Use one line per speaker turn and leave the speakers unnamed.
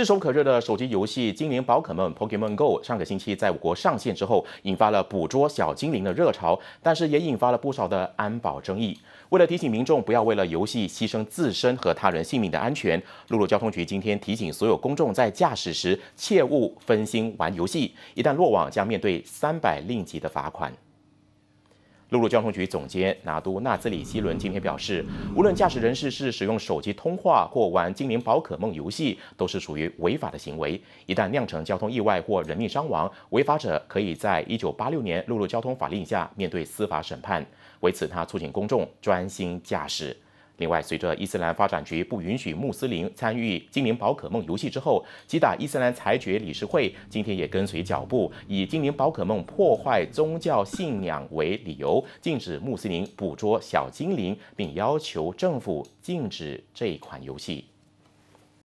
炙手可热的手机游戏《精灵宝可梦》（Pokemon Go） 上个星期在我国上线之后，引发了捕捉小精灵的热潮，但是也引发了不少的安保争议。为了提醒民众不要为了游戏牺牲自身和他人性命的安全，陆路交通局今天提醒所有公众在驾驶时切勿分心玩游戏，一旦落网将面对三百令吉的罚款。陆路交通局总监拿都纳兹里希伦今天表示，无论驾驶人士是使用手机通话或玩精灵宝可梦游戏，都是属于违法的行为。一旦酿成交通意外或人命伤亡，违法者可以在1986年陆路交通法令下面对司法审判。为此，他促进公众专心驾驶。另外，随着伊斯兰发展局不允许穆斯林参与精灵宝可梦游戏之后，吉达伊斯兰裁决理事会今天也跟随脚步，以精灵宝可梦破坏宗教信仰为理由，禁止穆斯林捕捉小精灵，并要求政府禁止这款游戏。